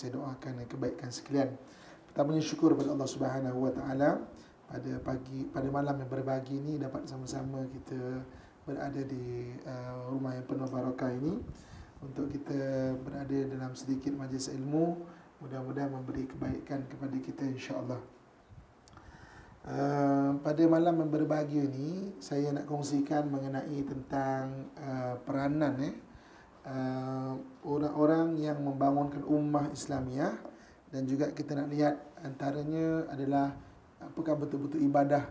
saya doakan kebaikan sekalian. Pertamanya syukur kepada Allah Subhanahu Wa Taala pada pagi pada malam yang berbagi ini dapat sama-sama kita berada di uh, rumah yang penuh barakah ini untuk kita berada dalam sedikit majlis ilmu mudah-mudahan memberi kebaikan kepada kita insya-Allah. Uh, pada malam yang berbahagia ini saya nak kongsikan mengenai tentang uh, peranan eh Uh, orang-orang uh, yang membangunkan ummah Islamiah dan juga kita nak lihat antaranya adalah apakah betul-betul ibadah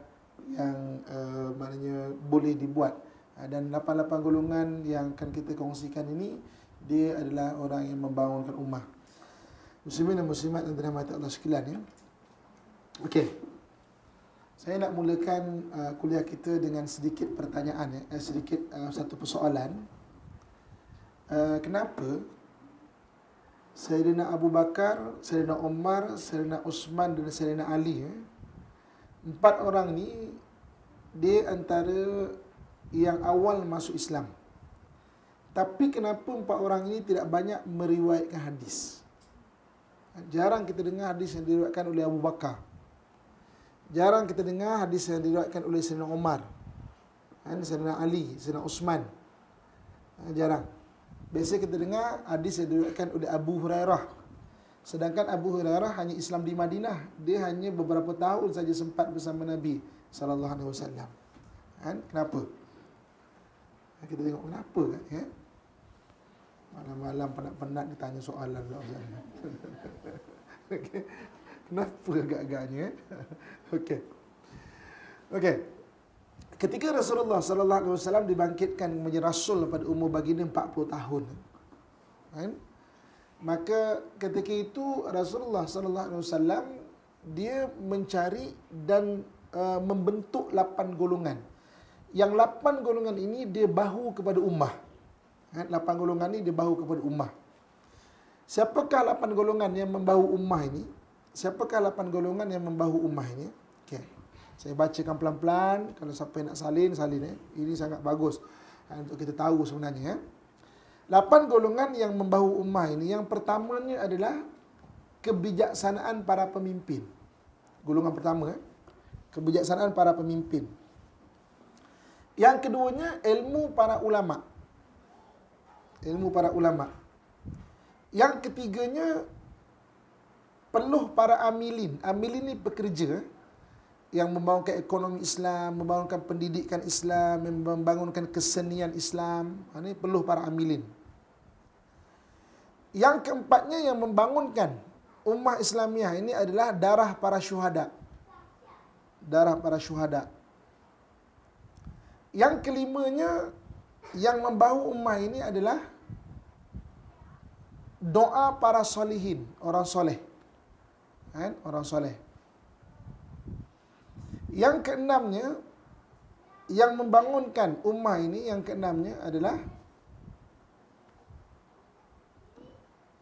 yang uh, maknanya boleh dibuat uh, dan lapan-lapan golongan yang akan kita kongsikan ini dia adalah orang yang membangunkan ummah muslimin dan muslimat yang dirahmati Allah sekalian ya okey saya nak mulakan uh, kuliah kita dengan sedikit pertanyaan ya eh, sedikit uh, satu persoalan Eh, kenapa Sayyidina Abu Bakar, Sayyidina Omar, Sayyidina Osman dan Sayyidina Ali eh, Empat orang ni Dia antara yang awal masuk Islam Tapi kenapa empat orang ini tidak banyak meriwayatkan hadis Jarang kita dengar hadis yang diriwayatkan oleh Abu Bakar Jarang kita dengar hadis yang diriwayatkan oleh Sayyidina Omar eh, Sayyidina Ali, Sayyidina Osman eh, Jarang Biasa kita dengar hadis yang diriwayatkan oleh Abu Hurairah. Sedangkan Abu Hurairah hanya Islam di Madinah. Dia hanya beberapa tahun saja sempat bersama Nabi sallallahu alaihi wasallam. Kan? Kenapa? Kita tengok kenapa kan? Ya? Malam-malam penat-penat dia tanya soalan Allah okay. Kenapa agak-agaknya? Eh? Okay. Okay. Ketika Rasulullah sallallahu alaihi wasallam dibangkitkan menjadi rasul pada umur baginda 40 tahun. Kan? Maka ketika itu Rasulullah sallallahu alaihi wasallam dia mencari dan uh, membentuk lapan golongan. Yang lapan golongan ini dia bahu kepada ummah. Kan? 8 golongan ini dia bahu kepada ummah. Siapakah lapan golongan yang membahu ummah ini? Siapakah lapan golongan yang membahu ummah ini? Okey. Saya bacakan pelan-pelan. Kalau siapa nak salin, salin. Eh. Ini sangat bagus ha, untuk kita tahu sebenarnya. Eh. Lapan golongan yang membahu ummah ini. Yang pertamanya adalah kebijaksanaan para pemimpin. Golongan pertama. Eh. Kebijaksanaan para pemimpin. Yang keduanya, ilmu para ulama. Ilmu para ulama. Yang ketiganya, peluh para amilin. Amilin ni pekerja. Eh yang membangunkan ekonomi Islam, membangunkan pendidikan Islam, membangunkan kesenian Islam. Ini ha, perlu para amilin. Yang keempatnya yang membangunkan umat Islamiah ini adalah darah para syuhada. Darah para syuhada. Yang kelimanya yang membahu umat ini adalah doa para solihin, orang soleh. Kan? Orang soleh. Yang keenamnya yang membangunkan ummah ini yang keenamnya adalah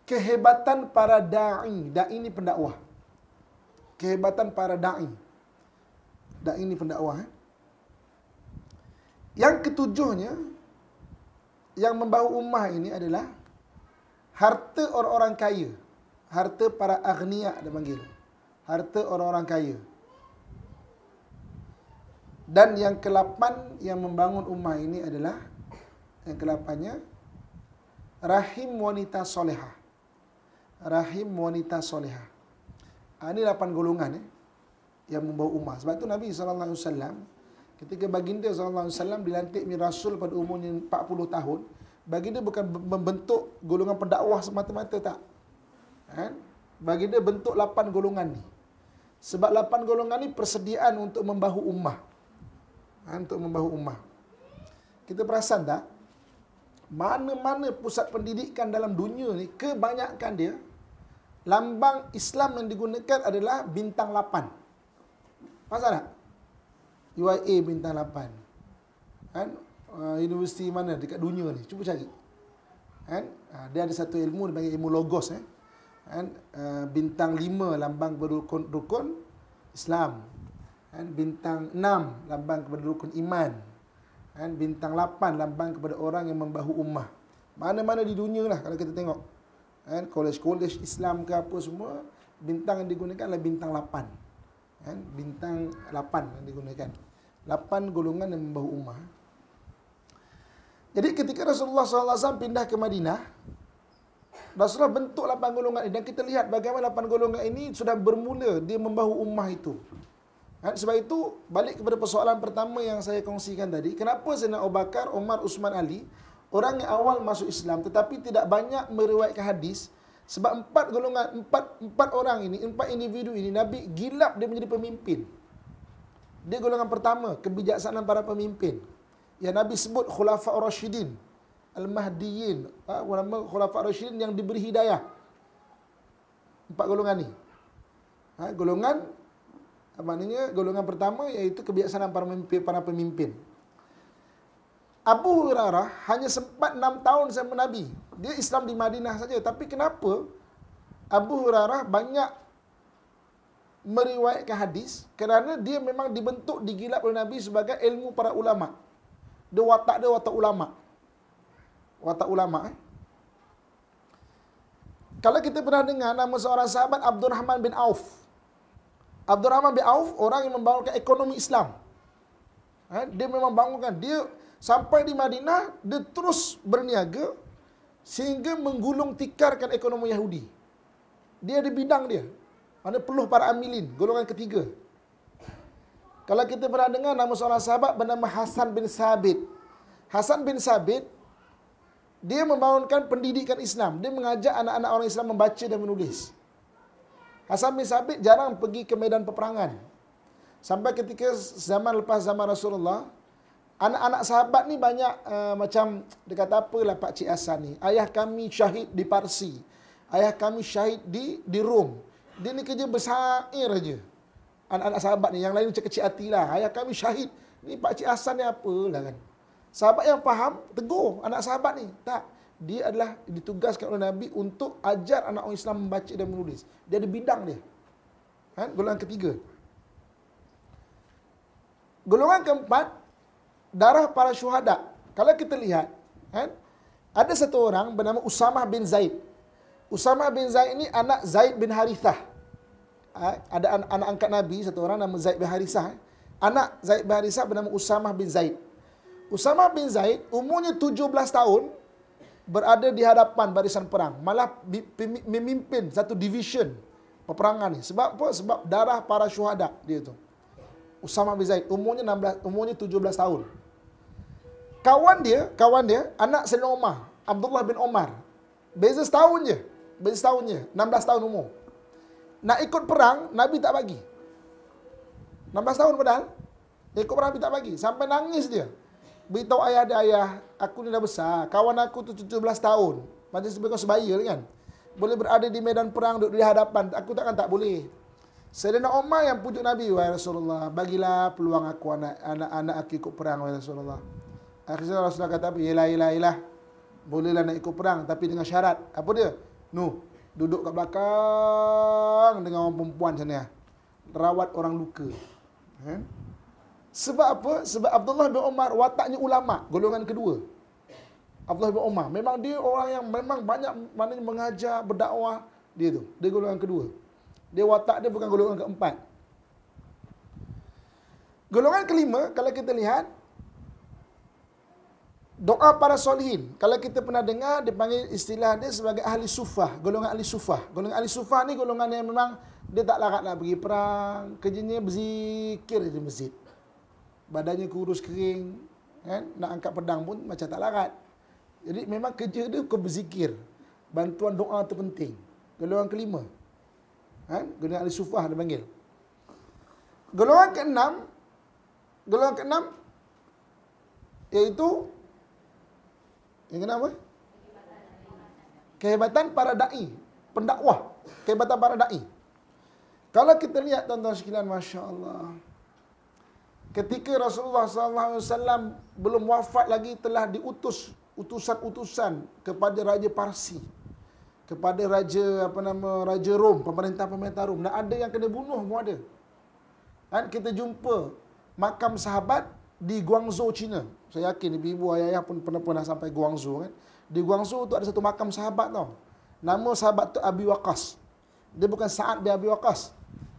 kehebatan para dai. Dai ini pendakwah. Kehebatan para dai. Dai ini pendakwah. Eh. Yang ketujuhnya yang membawa ummah ini adalah harta orang-orang kaya. Harta para agniak dia panggil. Harta orang-orang kaya. Dan yang kelapan yang membangun ummah ini adalah yang kelapannya rahim wanita solehah. Rahim wanita solehah. Ah, ini lapan golongan ya, yang membawa ummah. Sebab itu Nabi SAW ketika baginda SAW dilantik menjadi rasul pada umurnya 40 tahun, baginda bukan membentuk golongan pendakwah semata-mata tak? Kan? Baginda bentuk lapan golongan ni. Sebab lapan golongan ni persediaan untuk membahu ummah. Ah, untuk membahu ummah. Kita perasan tak? Mana-mana pusat pendidikan dalam dunia ni, kebanyakan dia, lambang Islam yang digunakan adalah bintang 8. Pasal tak? UIA bintang 8. Kan? Ah, universiti mana dekat dunia ni? Cuba cari. Kan? Ah, dia ada satu ilmu dipanggil ilmu logos eh. Kan? bintang 5 lambang berukun Islam. Kan? Bintang 6 lambang kepada rukun iman. Kan? Bintang 8 lambang kepada orang yang membahu ummah. Mana-mana di dunia lah kalau kita tengok. Kan? Kolej-kolej Islam ke apa semua, bintang yang digunakan adalah bintang 8. Kan? Bintang 8 yang digunakan. 8 golongan yang membahu ummah. Jadi ketika Rasulullah SAW pindah ke Madinah, Rasulullah bentuk lapan golongan ini. Dan kita lihat bagaimana lapan golongan ini sudah bermula. Dia membahu ummah itu. Kan? Sebab itu, balik kepada persoalan pertama yang saya kongsikan tadi. Kenapa Zainal Abu Bakar, Omar, Usman Ali, orang yang awal masuk Islam tetapi tidak banyak meriwayatkan hadis. Sebab empat golongan, empat, empat orang ini, empat individu ini, Nabi gilap dia menjadi pemimpin. Dia golongan pertama, kebijaksanaan para pemimpin. Yang Nabi sebut Khulafah Rashidin. Al-Mahdiyin. Ha, Khulafah Rashidin yang diberi hidayah. Empat golongan ni. Ha, golongan maknanya golongan pertama iaitu kebiasaan para pemimpin, para pemimpin. Abu Hurairah hanya sempat 6 tahun sama Nabi. Dia Islam di Madinah saja. Tapi kenapa Abu Hurairah banyak meriwayatkan hadis? Kerana dia memang dibentuk, digilap oleh Nabi sebagai ilmu para ulama. Dia watak dia watak ulama. Watak ulama. Eh? Kalau kita pernah dengar nama seorang sahabat Abdul Rahman bin Auf. Abdul Rahman bin Auf orang yang membangunkan ekonomi Islam. Ha, dia memang bangunkan dia sampai di Madinah dia terus berniaga sehingga menggulung tikarkan ekonomi Yahudi. Dia ada bidang dia. Ada peluh para amilin, golongan ketiga. Kalau kita pernah dengar nama seorang sahabat bernama Hasan bin Sabit. Hasan bin Sabit dia membangunkan pendidikan Islam. Dia mengajak anak-anak orang Islam membaca dan menulis. Hasan bin Sabit jarang pergi ke medan peperangan. Sampai ketika zaman lepas zaman Rasulullah, anak-anak sahabat ni banyak uh, macam dia apa lah Pak Cik Hasan ni. Ayah kami syahid di Parsi. Ayah kami syahid di di Rom. Dia ni kerja besar aja. Anak-anak sahabat ni yang lain macam kecil hati lah. Ayah kami syahid. Ni Pak Cik Hasan ni apalah kan. Sahabat yang faham, tegur anak sahabat ni. Tak dia adalah ditugaskan oleh Nabi untuk ajar anak orang Islam membaca dan menulis. Dia ada bidang dia. Kan? Golongan ketiga. Golongan keempat, darah para syuhada. Kalau kita lihat, kan? ada satu orang bernama Usamah bin Zaid. Usamah bin Zaid ini anak Zaid bin Harithah. Ha? Ada anak angkat Nabi, satu orang nama Zaid bin Harithah. Eh. Anak Zaid bin Harithah bernama Usamah bin Zaid. Usamah bin Zaid umurnya 17 tahun, berada di hadapan barisan perang. Malah memimpin satu division peperangan ni. Sebab apa? Sebab darah para syuhada dia tu. Usama bin Zaid. Umurnya, 16, umurnya 17 tahun. Kawan dia, kawan dia, anak Selina Omar. Abdullah bin Omar. Beza setahun je. Beza setahun je. 16 tahun umur. Nak ikut perang, Nabi tak bagi. 16 tahun padahal. Ikut perang, Nabi tak bagi. Sampai nangis dia beritahu ayah ada ayah, aku ni dah besar. Kawan aku tu 17 tahun. Macam sebab kau sebaya kan. Boleh berada di medan perang duduk di hadapan. Aku takkan tak boleh. Sayyidina Umar yang pujuk Nabi wahai Rasulullah, bagilah peluang aku anak anak, anak aku ikut perang wahai Rasulullah. Akhirnya Rasulullah kata, "Yalah, yalah, yalah. Bolehlah nak ikut perang tapi dengan syarat." Apa dia? Nuh, duduk kat belakang dengan orang perempuan sana. Ah. Rawat orang luka. Hmm? Sebab apa? Sebab Abdullah bin Umar wataknya ulama, golongan kedua. Abdullah bin Umar memang dia orang yang memang banyak mana mengajar, berdakwah dia tu. Dia golongan kedua. Dia watak dia bukan golongan keempat. Golongan kelima kalau kita lihat doa para solihin. Kalau kita pernah dengar dipanggil istilah dia sebagai ahli sufah, golongan ahli sufah. Golongan ahli sufah ni golongan yang memang dia tak larat nak pergi perang, kerjanya berzikir di masjid badannya kurus kering kan nak angkat pedang pun macam tak larat jadi memang kerja dia kau berzikir bantuan doa tu penting golongan kelima kan golongan ahli sufah dia panggil golongan keenam golongan keenam iaitu yang kenapa apa kehebatan para dai pendakwah kehebatan para dai kalau kita lihat tuan-tuan sekalian masya-Allah ketika Rasulullah SAW belum wafat lagi telah diutus utusan-utusan kepada Raja Parsi kepada raja apa nama raja Rom pemerintah pemerintah Rom nak ada yang kena bunuh pun ada kan kita jumpa makam sahabat di Guangzhou China saya yakin ibu, ibu ayah, ayah pun pernah pernah sampai Guangzhou kan di Guangzhou tu ada satu makam sahabat tau nama sahabat tu Abi Waqas dia bukan Sa'ad bin Abi Waqas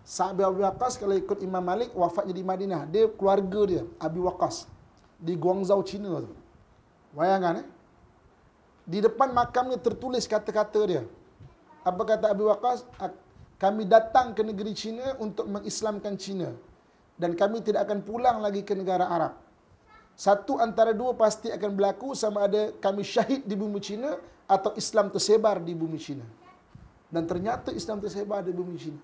Sa'ad bin Abi Waqas kalau ikut Imam Malik wafatnya di Madinah. Dia keluarga dia, Abi Waqas. Di Guangzhou, China tu. Bayangkan eh. Di depan makamnya tertulis kata-kata dia. Apa kata Abi Waqas? Kami datang ke negeri China untuk mengislamkan China. Dan kami tidak akan pulang lagi ke negara Arab. Satu antara dua pasti akan berlaku sama ada kami syahid di bumi China atau Islam tersebar di bumi China. Dan ternyata Islam tersebar di bumi China.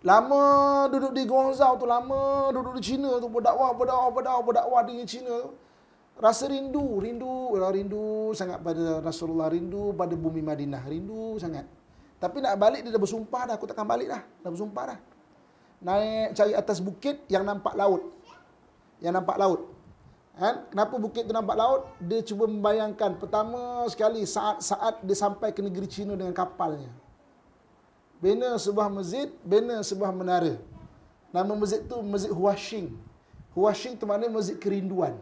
Lama duduk di Guangzhou tu, lama duduk di China tu, berdakwa, berdakwa, berdakwa, berdakwa dengan China tu. Rasa rindu, rindu, lah, rindu sangat pada Rasulullah, rindu pada bumi Madinah, rindu sangat. Tapi nak balik dia dah bersumpah dah, aku takkan balik dah, dah bersumpah dah. Naik cari atas bukit yang nampak laut. Yang nampak laut. Kan? Kenapa bukit tu nampak laut? Dia cuba membayangkan pertama sekali saat-saat dia sampai ke negeri China dengan kapalnya bina sebuah masjid, bina sebuah menara. Nama masjid tu Masjid Huashing. Huashing tu maknanya masjid kerinduan.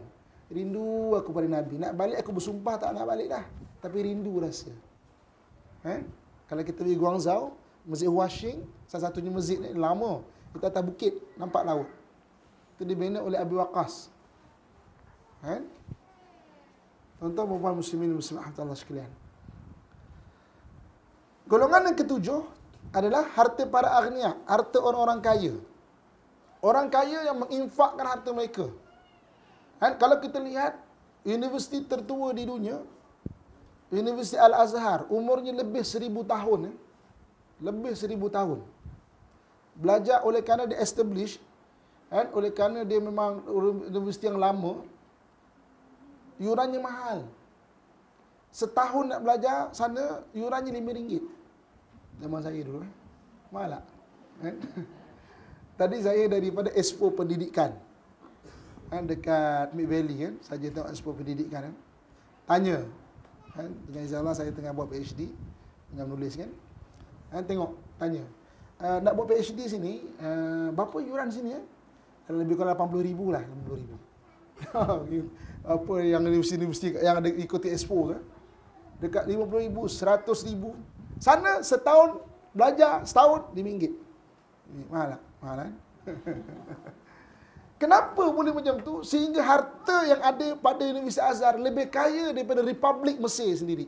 Rindu aku pada Nabi. Nak balik aku bersumpah tak nak balik dah. Tapi rindu rasa. Eh? Kalau kita pergi Guangzhou, Masjid Huashing, salah satunya masjid ni lama. Kita atas bukit, nampak laut. Itu dibina oleh Abi Waqas. Eh? Tuan-tuan, perempuan muslimin, muslimah, Allah sekalian. Golongan yang ketujuh, adalah harta para agniah, harta orang-orang kaya. Orang kaya yang menginfakkan harta mereka. Dan kalau kita lihat universiti tertua di dunia, Universiti Al-Azhar, umurnya lebih seribu tahun. Eh? Lebih seribu tahun. Belajar oleh kerana dia establish, dan oleh kerana dia memang universiti yang lama, yurannya mahal. Setahun nak belajar sana, yurannya lima ringgit zaman saya dulu. Malak. Kan? Tadi saya daripada expo pendidikan. Kan, dekat Mid Valley kan. Saya tengok expo pendidikan. Kan? Tanya. Kan? Dengan izah Allah saya tengah buat PhD. Tengah menulis kan. kan? Tengok. Tanya. Uh, nak buat PhD sini, uh, berapa yuran sini? Ya? Lebih kurang RM80,000 lah. RM80,000. apa yang universiti-universiti yang ada ikuti expo ke? Dekat RM50,000, RM100,000. Sana setahun belajar setahun RM5. Mahal tak? Mahal kan? Kenapa boleh macam tu? Sehingga harta yang ada pada Universiti Azhar lebih kaya daripada Republik Mesir sendiri.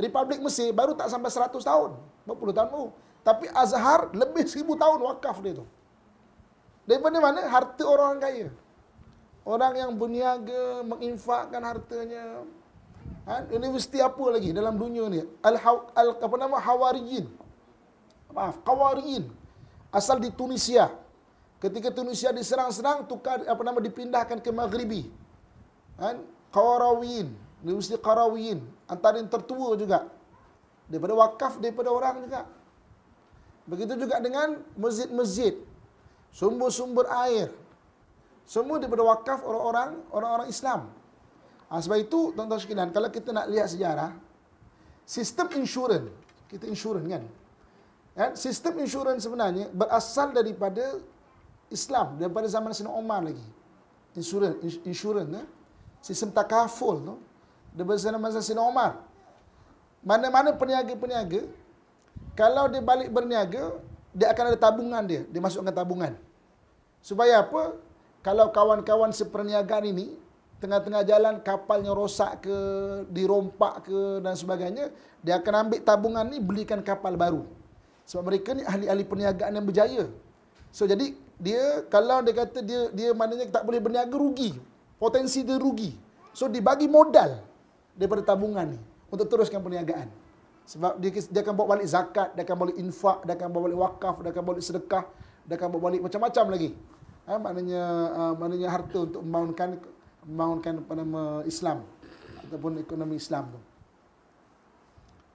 Republik Mesir baru tak sampai 100 tahun. 40 tahun baru. Tapi Azhar lebih 1000 tahun wakaf dia tu. Daripada mana? Harta orang kaya. Orang yang berniaga, menginfakkan hartanya, ha? universiti apa lagi dalam dunia ni al, al apa nama hawariyin maaf qawariyin asal di Tunisia ketika Tunisia diserang-serang tukar apa nama dipindahkan ke Maghribi kan ha? qawarawiyin universiti qarawiyin antara yang tertua juga daripada wakaf daripada orang juga begitu juga dengan masjid-masjid sumber-sumber air semua daripada wakaf orang-orang orang-orang Islam Ha, sebab itu, tuan-tuan sekalian, kalau kita nak lihat sejarah, sistem insurans, kita insurans kan? And sistem insurans sebenarnya berasal daripada Islam, daripada zaman Sina Omar lagi. Insurans, insurans, eh? sistem takaful tu, daripada zaman Sina Omar. Mana-mana peniaga-peniaga, kalau dia balik berniaga, dia akan ada tabungan dia, dia masukkan tabungan. Supaya apa? Kalau kawan-kawan seperniagaan ini tengah-tengah jalan kapalnya rosak ke, dirompak ke dan sebagainya, dia akan ambil tabungan ni belikan kapal baru. Sebab mereka ni ahli-ahli perniagaan yang berjaya. So jadi dia kalau dia kata dia dia maknanya tak boleh berniaga rugi. Potensi dia rugi. So dibagi modal daripada tabungan ni untuk teruskan perniagaan. Sebab dia, dia akan bawa balik zakat, dia akan bawa balik infak, dia akan bawa balik wakaf, dia akan bawa balik sedekah, dia akan bawa balik macam-macam lagi. Ha, maknanya uh, maknanya harta untuk membangunkan membangunkan apa nama Islam ataupun ekonomi Islam tu.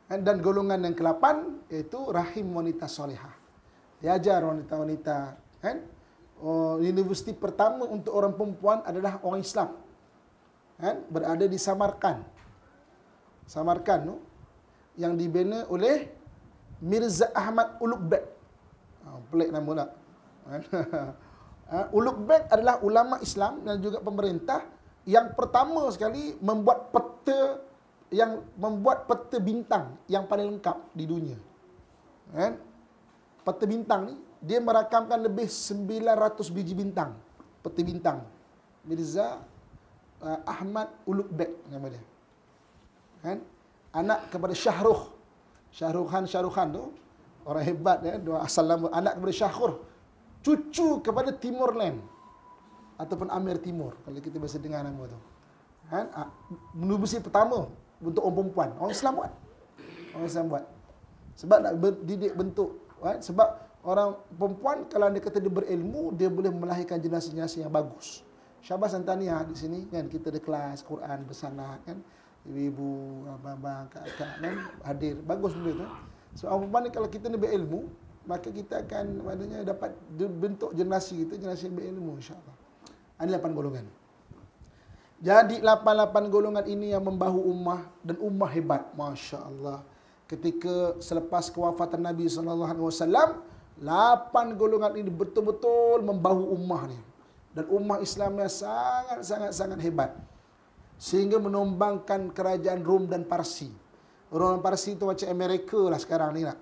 And, dan golongan yang ke-8 iaitu rahim wanita solehah. Diajar wanita-wanita kan? Oh, universiti pertama untuk orang perempuan adalah orang Islam. Kan? Berada di Samarkan. Samarkan tu yang dibina oleh Mirza Ahmad Ulugbek. Ah, ha, oh, pelik nama lah. Kan? Uh, ha, Ulugbek adalah ulama Islam dan juga pemerintah yang pertama sekali membuat peta yang membuat peta bintang yang paling lengkap di dunia. Kan? Peta bintang ni dia merakamkan lebih 900 biji bintang. Peta bintang. Mirza uh, Ahmad Ulukbek nama dia. Kan? Anak kepada Syahrukh. Syahrukhan Syahrukhan tu orang hebat ya. Asal nama anak kepada Syahrukh. Cucu kepada Timor Leste ataupun Amir Timur kalau kita biasa dengar nama tu. Kan? Ha? Ah, Menubusi pertama untuk orang perempuan. Orang Islam buat. Orang Islam buat. Sebab nak didik bentuk. Kan? Sebab orang perempuan kalau dia kata dia berilmu, dia boleh melahirkan jenazah-jenazah yang bagus. Syabas dan Tania di sini kan kita ada kelas Quran bersanad kan. Ibu, abang-abang, kakak kan hadir. Bagus benda tu. Sebab orang perempuan ni kalau kita ni berilmu, maka kita akan maknanya dapat bentuk generasi kita, generasi berilmu insyaAllah. Ini lapan golongan. Jadi lapan-lapan golongan ini yang membahu ummah dan ummah hebat. Masya Allah. Ketika selepas kewafatan Nabi SAW, lapan golongan ini betul-betul membahu ummah ni. Dan ummah Islamnya sangat-sangat-sangat hebat. Sehingga menumbangkan kerajaan Rom dan Parsi. Rom dan Parsi itu macam Amerika lah sekarang ni nak.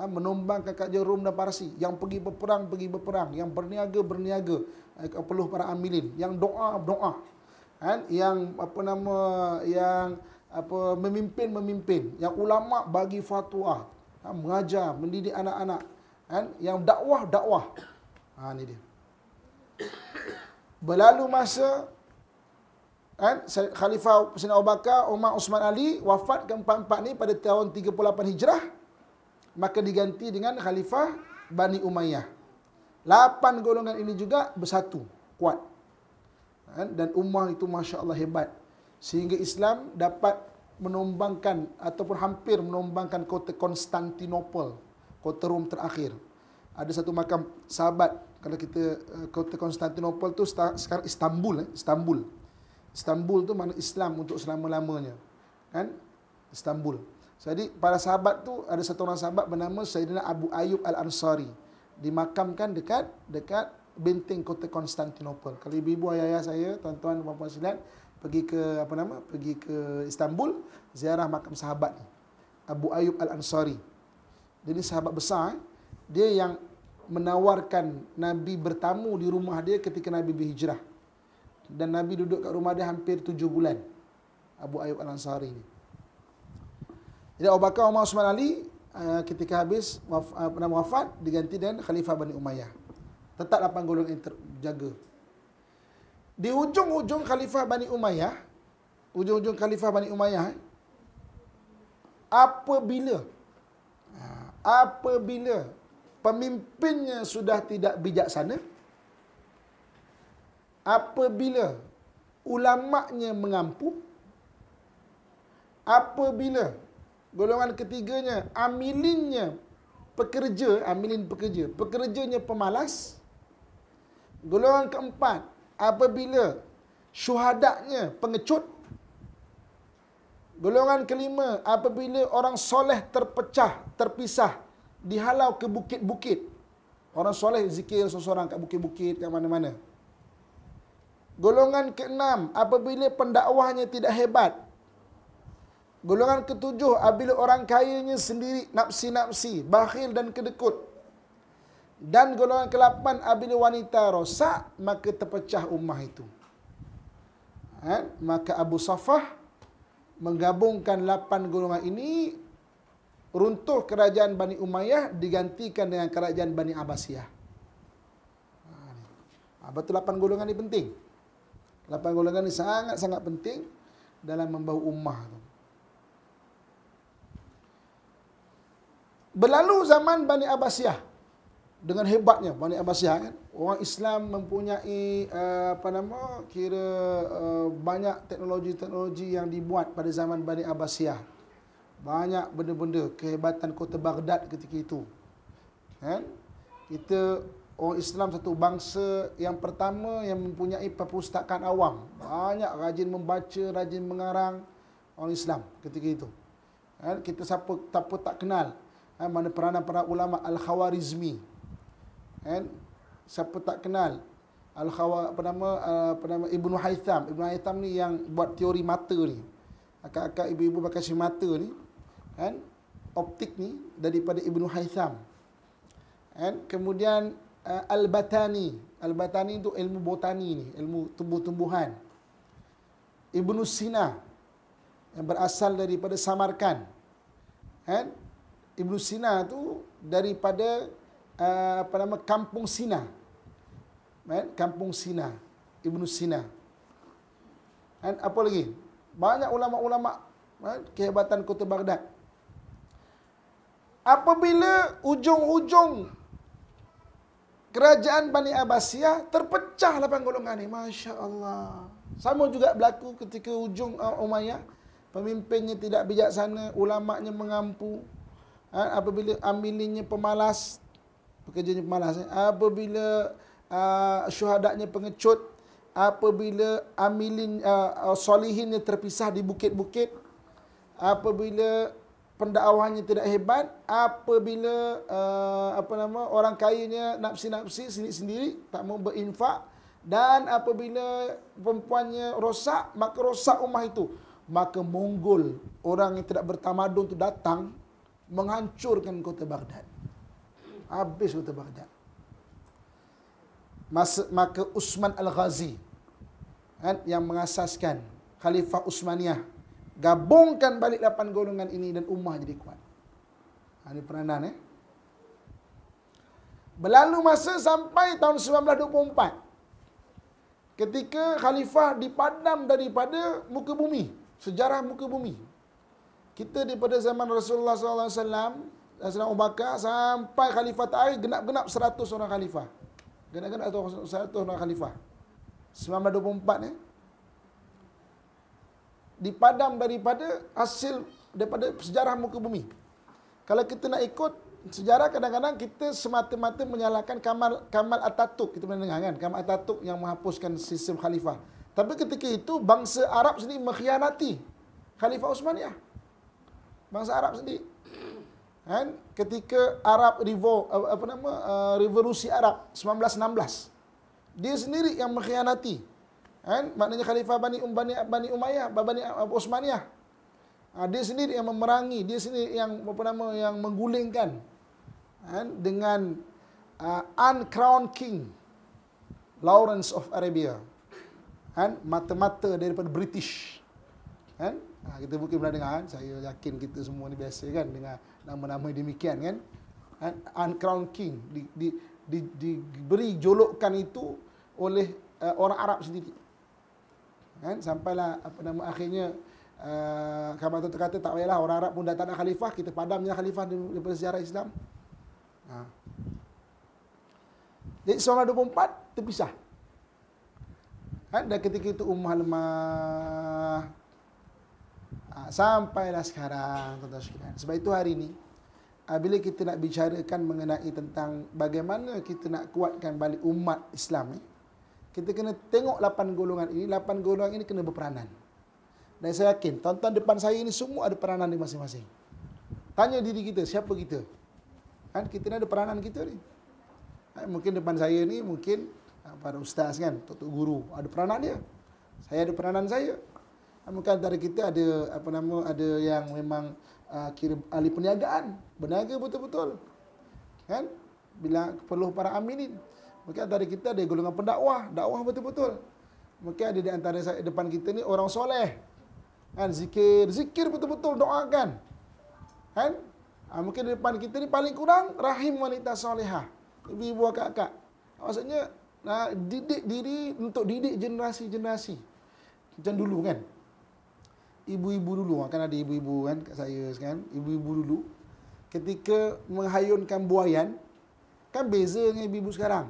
Ha, menumbangkan kerajaan Rom dan Parsi. Yang pergi berperang, pergi berperang. Yang berniaga, berniaga peluh para amilin yang doa doa kan yang apa nama yang apa memimpin memimpin yang ulama bagi fatwa ha, mengajar mendidik anak-anak kan yang dakwah dakwah ha ni dia berlalu masa kan khalifah Husain Abu Bakar Umar Uthman Ali wafat keempat-empat ni pada tahun 38 Hijrah maka diganti dengan khalifah Bani Umayyah Lapan golongan ini juga bersatu, kuat. Kan? Dan ummah itu Masya Allah hebat. Sehingga Islam dapat menumbangkan ataupun hampir menumbangkan kota Konstantinopel, kota Rom terakhir. Ada satu makam sahabat, kalau kita eh, kota Konstantinopel tu sekarang Istanbul. Eh, Istanbul Istanbul tu mana Islam untuk selama-lamanya. Kan? Istanbul. Jadi para sahabat tu ada satu orang sahabat bernama Sayyidina Abu Ayub Al-Ansari dimakamkan dekat dekat benteng kota Konstantinopel. Kalau ibu-ibu ayah-ayah saya, tuan-tuan dan puan-puan sekalian pergi ke apa nama? pergi ke Istanbul ziarah makam sahabat ni. Abu Ayub Al-Ansari. Jadi sahabat besar, eh. dia yang menawarkan Nabi bertamu di rumah dia ketika Nabi berhijrah. Dan Nabi duduk kat rumah dia hampir tujuh bulan. Abu Ayub Al-Ansari ni. Jadi Abu Bakar Umar Osman Ali Eh, ketika habis eh, pernah wafat diganti dengan Khalifah Bani Umayyah. Tetap lapan golongan yang terjaga. Di ujung-ujung Khalifah Bani Umayyah, ujung-ujung Khalifah Bani Umayyah, eh, apabila apabila pemimpinnya sudah tidak bijaksana, apabila ulama'nya mengampu, apabila Golongan ketiganya, amilinnya pekerja, amilin pekerja, pekerjanya pemalas. Golongan keempat, apabila syuhadaknya pengecut. Golongan kelima, apabila orang soleh terpecah, terpisah, dihalau ke bukit-bukit. Orang soleh zikir seseorang kat bukit-bukit, kat mana-mana. Golongan keenam, apabila pendakwahnya tidak hebat, Golongan ketujuh apabila orang kayanya sendiri napsi napsi bakhil dan kedekut. Dan golongan ke-8 apabila wanita rosak maka terpecah ummah itu. Ha? maka Abu Safah menggabungkan 8 golongan ini runtuh kerajaan Bani Umayyah digantikan dengan kerajaan Bani Abbasiyah. Ha, betul lapan golongan ini penting. Lapan golongan ini sangat-sangat penting dalam membawa ummah tu. Berlalu zaman Bani Abbasiyah dengan hebatnya Bani Abbasiyah kan orang Islam mempunyai eh, apa nama kira eh, banyak teknologi-teknologi yang dibuat pada zaman Bani Abbasiyah. Banyak benda-benda kehebatan kota Baghdad ketika itu. Kan? Kita orang Islam satu bangsa yang pertama yang mempunyai perpustakaan awam. Banyak rajin membaca, rajin mengarang orang Islam ketika itu. Kan? Kita siapa, siapa tak kenal eh, mana peranan para ulama al-Khawarizmi. Kan? Eh, siapa tak kenal al-Khawar apa nama ah, apa nama Ibnu Haitham. Ibnu Haitham ni yang buat teori mata ni. Akak-akak ibu-ibu pakai si mata ni kan? Eh, optik ni daripada Ibnu Haitham. Kan? Eh, kemudian uh, al-Batani. Al-Batani tu ilmu botani ni, ilmu tumbuh-tumbuhan. Ibnu Sina yang berasal daripada Samarkand, Kan? Eh, Ibnu Sina tu daripada uh, apa nama Kampung Sina. Right? Kan? Kampung Sina, Ibnu Sina. And apa lagi? Banyak ulama-ulama right? Kan? kehebatan Kota Baghdad. Apabila ujung-ujung kerajaan Bani Abbasiyah terpecah lapan golongan ni, masya-Allah. Sama juga berlaku ketika ujung uh, Umayyah, pemimpinnya tidak bijaksana, ulamanya mengampu ha, apabila amilinya pemalas pekerjanya pemalas eh? apabila uh, ha, syuhadaknya pengecut apabila amilin uh, solihinnya terpisah di bukit-bukit apabila pendakwahnya tidak hebat apabila uh, apa nama orang kayanya nafsi-nafsi sendiri-sendiri tak mau berinfak dan apabila perempuannya rosak maka rosak rumah itu maka monggol orang yang tidak bertamadun tu datang menghancurkan kota Baghdad. Habis kota Baghdad. Masa, maka Usman Al-Ghazi kan, yang mengasaskan Khalifah Usmaniyah gabungkan balik lapan golongan ini dan ummah jadi kuat. Ha, ini peranan eh. Berlalu masa sampai tahun 1924. Ketika khalifah dipadam daripada muka bumi. Sejarah muka bumi. Kita daripada zaman Rasulullah SAW Rasulullah SAW Sampai Khalifah Ta'ari Genap-genap seratus orang Khalifah Genap-genap seratus orang Khalifah 1924 ni eh? Dipadam daripada hasil Daripada sejarah muka bumi Kalau kita nak ikut Sejarah kadang-kadang kita semata-mata menyalahkan Kamal Kamal Atatürk kita pernah dengar kan Kamal Atatuk yang menghapuskan sistem khalifah. Tapi ketika itu bangsa Arab sendiri mengkhianati Khalifah Utsmaniyah bangsa Arab sendiri. Kan? Ketika Arab Revo, apa nama uh, revolusi Arab 1916. Dia sendiri yang mengkhianati. Kan? Maknanya Khalifah Bani, um, Bani, Bani Umayyah, Bani Utsmaniyah. Uh, ah, dia sendiri yang memerangi, dia sendiri yang apa nama yang menggulingkan kan? dengan uh, uncrowned king Lawrence of Arabia. Kan? Mata-mata daripada British. Kan? Ha, kita mungkin pernah dengar, saya yakin kita semua ni biasa kan dengan nama-nama demikian kan. Uncrowned ha, King, diberi di, di, di, di julukan itu oleh uh, orang Arab sendiri. Kan? Sampailah apa nama akhirnya uh, khabar tu terkata tak payahlah orang Arab pun datang tak khalifah, kita padamnya khalifah daripada sejarah Islam. Ha. Jadi 1924 terpisah. Kan? Dan ketika itu Ummah Lemah Ah, sampailah sekarang tuan-tuan sekalian. Sebab itu hari ini ah, bila kita nak bicarakan mengenai tentang bagaimana kita nak kuatkan balik umat Islam ni, kita kena tengok lapan golongan ini, lapan golongan ini kena berperanan. Dan saya yakin tuan-tuan depan saya ini semua ada peranan di masing-masing. Tanya diri kita, siapa kita? Kan kita ada peranan kita ni. Ah, mungkin depan saya ni mungkin para ustaz kan, tok guru ada peranan dia. Saya ada peranan saya. Mungkin antara kita ada apa nama ada yang memang uh, ah, kira ahli perniagaan, berniaga betul-betul. Kan? Bila perlu para aminin. Mungkin antara kita ada golongan pendakwah, dakwah betul-betul. Mungkin ada di antara depan kita ni orang soleh. Kan? Zikir, zikir betul-betul doakan. Kan? Ha, mungkin di depan kita ni paling kurang rahim wanita soleha Ibu buah kakak akak Maksudnya, nah, didik diri untuk didik generasi-generasi. Macam dulu kan? ibu-ibu dulu ha, kan ada ibu-ibu kan kat saya kan ibu-ibu dulu ketika menghayunkan buayan kan beza dengan ibu-ibu sekarang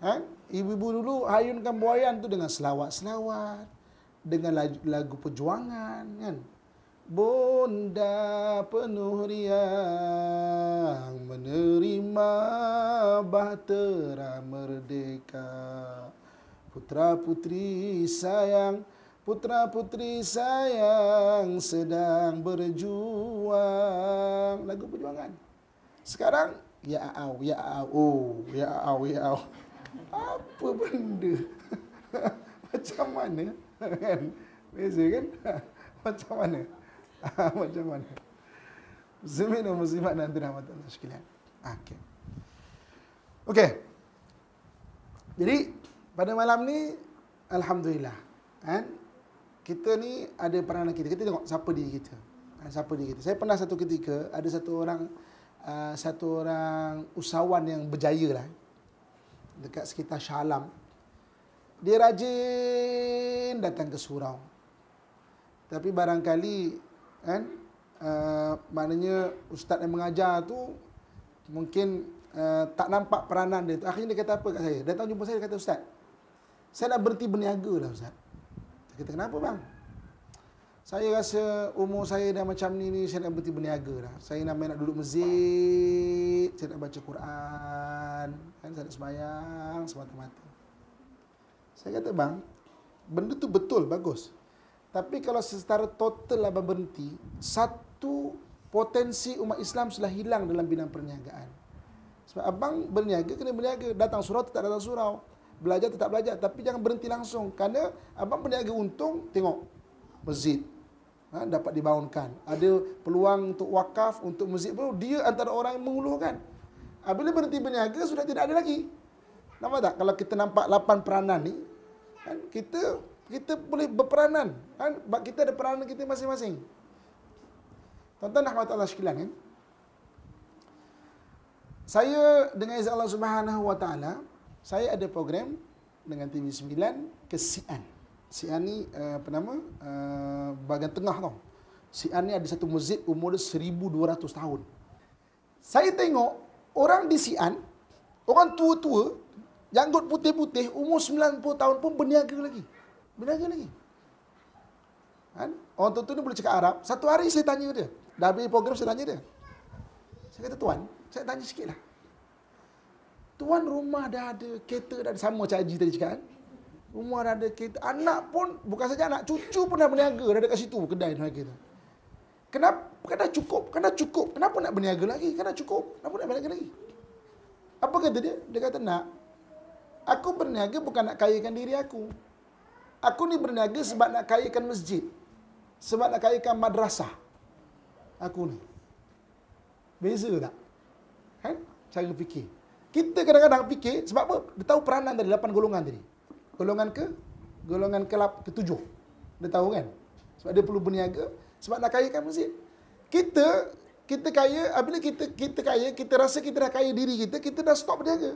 kan ibu-ibu dulu hayunkan buayan tu dengan selawat-selawat dengan lagu, lagu perjuangan kan Bunda penuh riang menerima bahtera merdeka Putra-putri sayang putra-putri sayang sedang berjuang. Lagu perjuangan. Sekarang, ya au, ya au, oh, ya au, ya au. Apa benda? Macam mana? Kan? Beza kan? Macam mana? Macam mana? Zemina muslimat dan terhadap Allah sekalian. Okay. Okay. Jadi, pada malam ni, Alhamdulillah. Kan? kita ni ada peranan kita. Kita tengok siapa diri kita. Ha, siapa diri kita. Saya pernah satu ketika ada satu orang uh, satu orang usahawan yang berjaya lah dekat sekitar Syalam. Dia rajin datang ke surau. Tapi barangkali kan uh, maknanya ustaz yang mengajar tu mungkin uh, tak nampak peranan dia. Akhirnya dia kata apa kat saya? Datang jumpa saya dia kata ustaz. Saya nak berhenti berniaga lah ustaz. Kita kenapa bang? Saya rasa umur saya dah macam ni ni, saya nak berhenti berniaga dah. Saya nak main nak duduk masjid, saya nak baca Quran, kan? saya nak semayang semata-mata. Saya kata, bang, benda tu betul, bagus. Tapi kalau secara total abang berhenti, satu potensi umat Islam sudah hilang dalam bidang perniagaan. Sebab abang berniaga, kena berniaga. Datang surau, tak datang surau belajar tetap belajar tapi jangan berhenti langsung kerana abang peniaga untung tengok masjid ha, dapat dibangunkan ada peluang untuk wakaf untuk masjid pun dia antara orang yang menguluhkan apabila ha, berhenti berniaga sudah tidak ada lagi nampak tak kalau kita nampak lapan peranan ni kan kita kita boleh berperanan kan kita ada peranan kita masing-masing tuan-tuan rahmatullah sekalian kan saya dengan izin Allah Subhanahu wa taala saya ada program dengan TV9 ke Sian. Sian ni uh, apa nama? Eh, bahagian tengah tau. Sian ni ada satu masjid umur 1200 tahun. Saya tengok orang di Sian, orang tua-tua, janggut putih-putih, umur 90 tahun pun berniaga lagi. Berniaga lagi. Kan? Orang tua-tua ni boleh cakap Arab. Satu hari saya tanya dia. Dah habis program saya tanya dia. Saya kata, Tuan, saya tanya sikit lah. Tuan rumah dah ada, kereta dan ada. Sama macam Haji tadi cakap kan? Rumah dah ada, kereta. Anak pun, bukan saja anak, cucu pun dah berniaga. Dah ada kat situ, kedai dah kereta. Kenapa? Kan dah cukup. Kan dah cukup. Kenapa nak berniaga lagi? Kan dah cukup. Kenapa nak berniaga lagi? Apa kata dia? Dia kata, nak. Aku berniaga bukan nak kayakan diri aku. Aku ni berniaga sebab nak kayakan masjid. Sebab nak kayakan madrasah. Aku ni. Beza tak? Kan? Cara fikir. Kita kadang-kadang fikir sebab apa? Dia tahu peranan dari lapan golongan tadi. Golongan ke? Golongan ke-7. Ke dia tahu kan? Sebab dia perlu berniaga. Sebab nak kaya kan masjid. Kita, kita kaya, apabila kita kita kaya, kita rasa kita dah kaya diri kita, kita dah stop berniaga.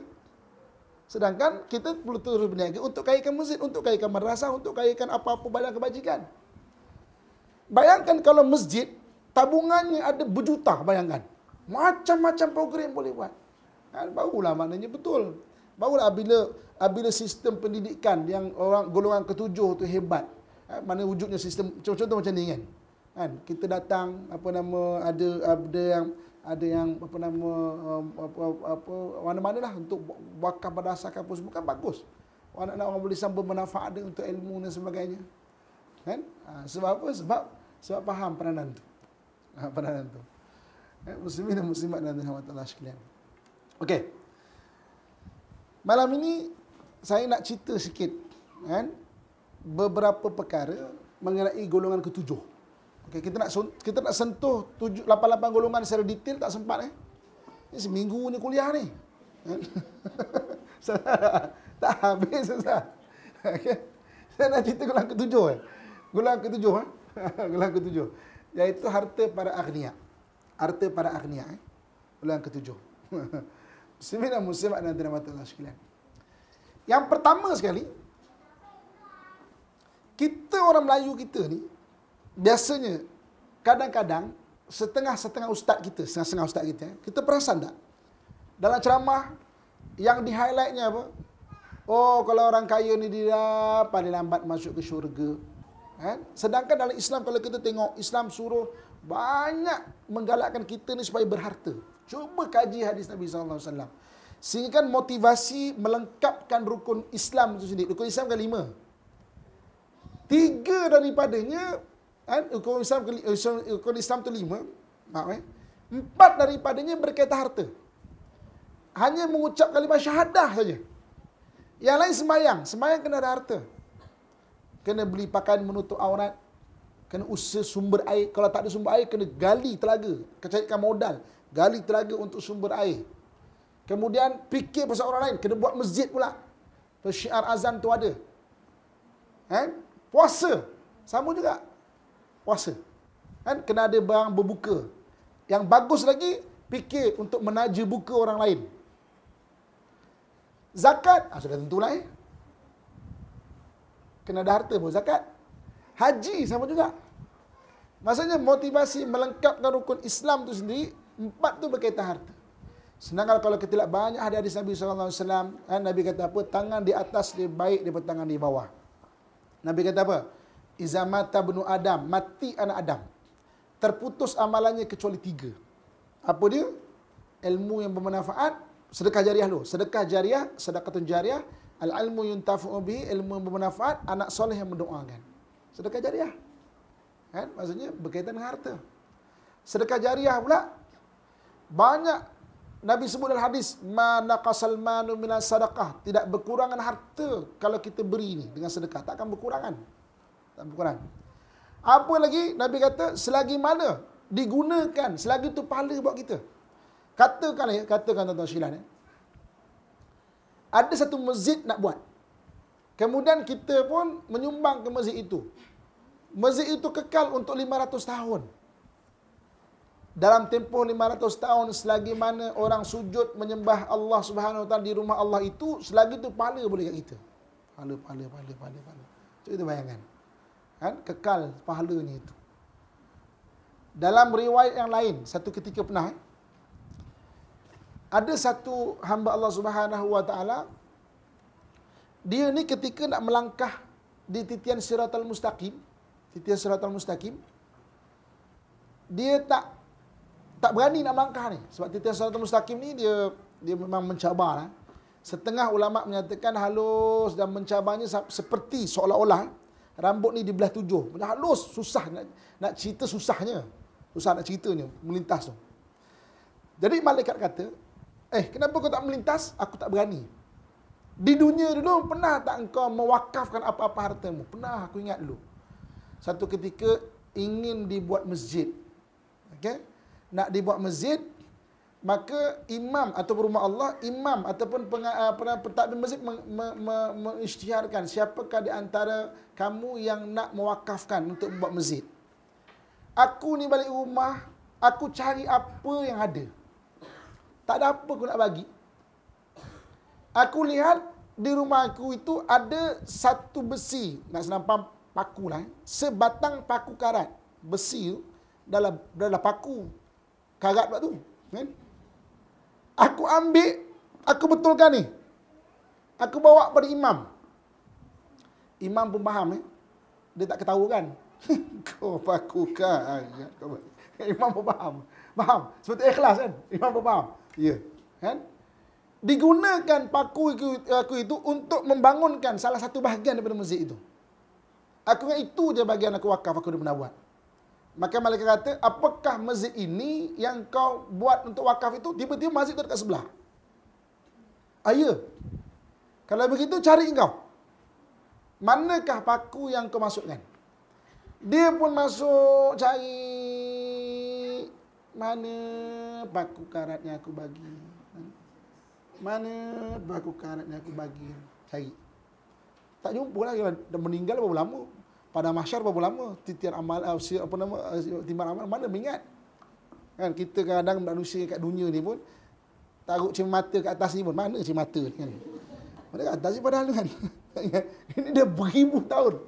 Sedangkan kita perlu terus berniaga untuk kayakan masjid, untuk kayakan madrasah, untuk kayakan apa-apa badan kebajikan. Bayangkan kalau masjid, tabungannya ada berjuta, bayangkan. Macam-macam program boleh buat. Ha, barulah maknanya betul. Barulah bila bila sistem pendidikan yang orang golongan ketujuh tu hebat. Ha, mana wujudnya sistem contoh macam ni kan. Kan kita datang apa nama ada ada yang ada yang apa nama um, apa apa mana-mana lah untuk wakaf berdasarkan apa semua kan bagus. Orang nak orang boleh sambung manfaat dia untuk ilmu dan sebagainya. Kan? Ha, sebab apa? Sebab sebab faham peranan tu. peranan tu. Eh, muslimin dan muslimat dan rahmatullah sekalian. Okey. Malam ini saya nak cerita sikit kan beberapa perkara mengenai golongan ketujuh. Okey, kita nak kita nak sentuh lapan-lapan golongan secara detail tak sempat eh. Ini seminggu ni kuliah ni. Kan? tak habis sudah. Okey. Saya nak cerita golongan ketujuh eh. Golongan ketujuh eh. golongan ketujuh. Iaitu harta para agniak. Harta para agniak eh. Golongan ketujuh. Sembilan musim ada antara mata Allah sekalian. Yang pertama sekali, kita orang Melayu kita ni, biasanya kadang-kadang setengah-setengah ustaz kita, setengah-setengah ustaz kita, eh, kita perasan tak? Dalam ceramah, yang di-highlightnya apa? Oh, kalau orang kaya ni dia paling lambat masuk ke syurga. Kan? Sedangkan dalam Islam, kalau kita tengok, Islam suruh banyak menggalakkan kita ni supaya berharta. Cuba kaji hadis Nabi SAW. Sehingga kan motivasi melengkapkan rukun Islam itu sendiri. Rukun Islam kan lima. Tiga daripadanya, kan, rukun Islam, eh, rukun Islam itu lima. Maaf, eh? Empat daripadanya berkaitan harta. Hanya mengucap kalimah syahadah saja. Yang lain semayang. Semayang kena ada harta. Kena beli pakaian menutup aurat. Kena usaha sumber air. Kalau tak ada sumber air, kena gali telaga. Kena carikan modal gali telaga untuk sumber air. Kemudian fikir pasal orang lain, kena buat masjid pula. Syiar azan tu ada. Kan? Puasa. Sama juga. Puasa. Kan? Kena ada barang berbuka. Yang bagus lagi, fikir untuk menaja buka orang lain. Zakat, ah, sudah tentu lah eh. Kena ada harta pun zakat. Haji sama juga. Maksudnya motivasi melengkapkan rukun Islam tu sendiri, Empat tu berkaitan harta. Sedangkan kalau kita lihat banyak hadis Nabi SAW, eh, Nabi kata apa? Tangan di atas lebih baik daripada tangan di bawah. Nabi kata apa? Iza mata benu Adam, mati anak Adam. Terputus amalannya kecuali tiga. Apa dia? Ilmu yang bermanfaat, sedekah jariah dulu. Sedekah jariah, sedekah jariah. Al-ilmu yuntafu'ubi, ilmu yang bermanfaat, anak soleh yang mendoakan. Sedekah jariah. Kan? Maksudnya berkaitan dengan harta. Sedekah jariah pula, banyak Nabi sebut dalam hadis mana qasal manu minas sadaqah tidak berkurangan harta kalau kita beri ni dengan sedekah tak akan berkurangan. Tak berkurangan. Apa lagi Nabi kata selagi mana digunakan selagi tu pahala buat kita. Katakan ya, katakan tuan-tuan sekalian ya. Ada satu masjid nak buat. Kemudian kita pun menyumbang ke masjid itu. Masjid itu kekal untuk 500 tahun dalam tempoh 500 tahun selagi mana orang sujud menyembah Allah Subhanahu Wa di rumah Allah itu selagi tu pahala boleh kat kita. Pahala pahala pahala pahala pahala. Cuba kita bayangkan. Kan kekal pahalanya itu. Dalam riwayat yang lain satu ketika pernah eh? ada satu hamba Allah Subhanahu Wa Taala dia ni ketika nak melangkah di titian siratal mustaqim, titian siratal mustaqim dia tak tak berani nak melangkah ni sebab titian salat mustaqim ni dia dia memang mencabar eh. setengah ulama menyatakan halus dan mencabarnya seperti seolah-olah rambut ni dibelah tujuh macam halus susah nak nak cerita susahnya susah nak ceritanya melintas tu jadi malaikat kata eh kenapa kau tak melintas aku tak berani di dunia dulu pernah tak engkau mewakafkan apa-apa hartamu pernah aku ingat dulu satu ketika ingin dibuat masjid okay? nak dibuat masjid maka imam atau rumah Allah imam ataupun pentadbir ah, masjid mengisytiharkan siapakah di antara kamu yang nak mewakafkan untuk membuat masjid aku ni balik rumah aku cari apa yang ada tak ada apa aku nak bagi aku lihat di rumah aku itu ada satu besi nak senampang paku lah eh. sebatang paku karat besi dalam dalam paku karat pula tu. Kan? Aku ambil, aku betulkan ni. Aku bawa pada imam. Imam pun faham eh. Dia tak ketahu kan. Kau pakukan. Imam pun faham. Faham? Sebab ikhlas kan? Imam pun faham. Ya. Yeah. Kan? Digunakan paku aku itu untuk membangunkan salah satu bahagian daripada masjid itu. Aku ingat itu je bahagian aku wakaf aku dah pernah buat. Maka malaikat kata, apakah masjid ini yang kau buat untuk wakaf itu? Tiba-tiba masjid itu dekat sebelah. Ayo. Kalau begitu cari engkau. Manakah paku yang kau masukkan? Dia pun masuk cari mana paku karat yang aku bagi. Mana paku karat yang aku bagi. Cari. Tak jumpa lah. Dah meninggal berapa lama? pada mahsyar berapa lama titian amal eh, apa nama eh, timbang amal mana mengingat kan kita kadang manusia kat dunia ni pun taruh cermin mata kat atas ni pun mana cermin mata kan mana kat atas ni padahal kan ini dah beribu tahun